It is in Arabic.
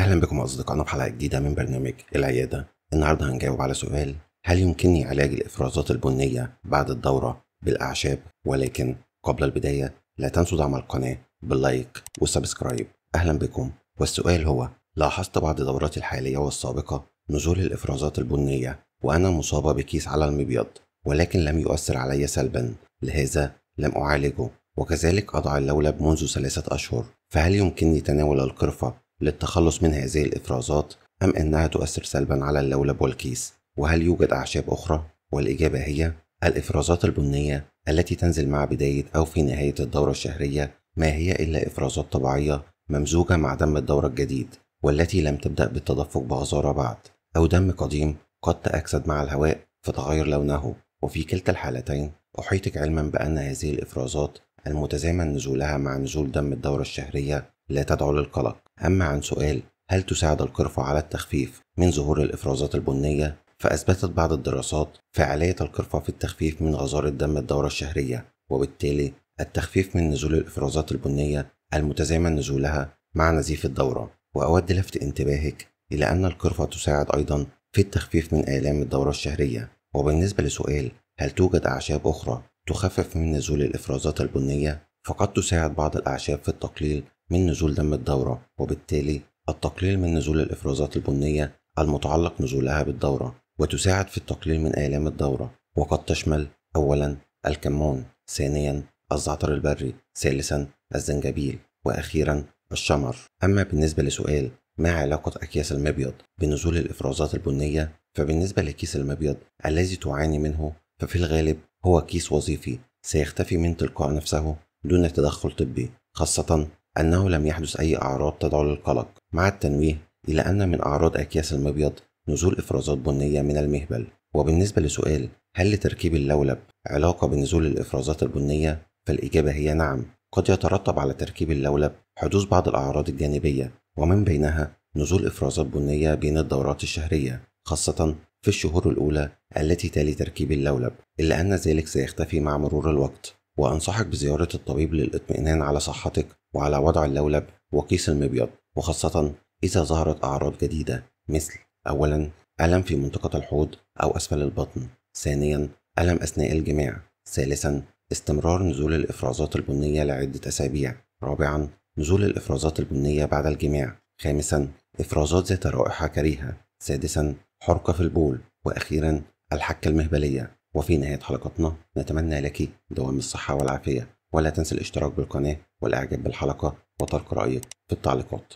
أهلا بكم أصدقائنا في حلقة جديدة من برنامج العيادة النهاردة هنجاوب على سؤال هل يمكنني علاج الإفرازات البنية بعد الدورة بالأعشاب ولكن قبل البداية لا تنسوا دعم القناة باللايك والسبسكرايب أهلا بكم والسؤال هو لاحظت بعد دوراتي الحالية والسابقة نزول الإفرازات البنية وأنا مصابة بكيس على المبيض ولكن لم يؤثر علي سلبا لهذا لم أعالجه وكذلك أضع اللولب منذ ثلاثة أشهر فهل يمكنني تناول القرفة للتخلص من هذه الإفرازات أم أنها تؤثر سلبا على اللولب والكيس وهل يوجد أعشاب أخرى؟ والإجابة هي الإفرازات البنية التي تنزل مع بداية أو في نهاية الدورة الشهرية ما هي إلا إفرازات طبيعية ممزوجة مع دم الدورة الجديد والتي لم تبدأ بالتدفق بغزارة بعد أو دم قديم قد تأكسد مع الهواء فتغير لونه وفي كلتا الحالتين أحيطك علما بأن هذه الإفرازات المتزامن نزولها مع نزول دم الدورة الشهرية لا تدعو للقلق أما عن سؤال هل تساعد القرفة على التخفيف من ظهور الإفرازات البنية؟ فأثبتت بعض الدراسات فعالية القرفة في التخفيف من غزارة دم الدورة الشهرية وبالتالي التخفيف من نزول الإفرازات البنية المتزامن نزولها مع نزيف الدورة وأود لفت انتباهك إلى أن القرفة تساعد أيضا في التخفيف من آلام الدورة الشهرية وبالنسبة لسؤال هل توجد أعشاب أخرى تخفف من نزول الإفرازات البنية؟ فقد تساعد بعض الأعشاب في التقليل من نزول دم الدورة وبالتالي التقليل من نزول الإفرازات البنية المتعلق نزولها بالدورة وتساعد في التقليل من آلام الدورة وقد تشمل أولا الكمون ثانيا الزعتر البري ثالثا الزنجبيل وأخيرا الشمر أما بالنسبة لسؤال ما علاقة أكياس المبيض بنزول الإفرازات البنية فبالنسبة لكيس المبيض الذي تعاني منه ففي الغالب هو كيس وظيفي سيختفي من تلقاء نفسه دون تدخل طبي خاصة أنه لم يحدث أي أعراض تدعو للقلق مع التنويه إلى أن من أعراض أكياس المبيض نزول إفرازات بنية من المهبل وبالنسبة لسؤال هل لتركيب اللولب علاقة بنزول الإفرازات البنية؟ فالإجابة هي نعم قد يترتب على تركيب اللولب حدوث بعض الأعراض الجانبية ومن بينها نزول إفرازات بنية بين الدورات الشهرية خاصة في الشهور الأولى التي تلي تركيب اللولب إلا أن ذلك سيختفي مع مرور الوقت وأنصحك بزيارة الطبيب للإطمئنان على صحتك وعلى وضع اللولب وكيس المبيض وخاصة إذا ظهرت أعراض جديدة مثل أولا ألم في منطقة الحوض أو أسفل البطن ثانيا ألم أثناء الجماع ثالثا استمرار نزول الإفرازات البنية لعدة أسابيع رابعا نزول الإفرازات البنية بعد الجماع خامسا إفرازات ذات رائحة كريهة سادسا حرقة في البول وأخيرا الحكة المهبلية وفي نهاية حلقتنا نتمنى لك دوام الصحة والعافية ولا تنسى الاشتراك بالقناة والإعجاب بالحلقة وترك رأيك في التعليقات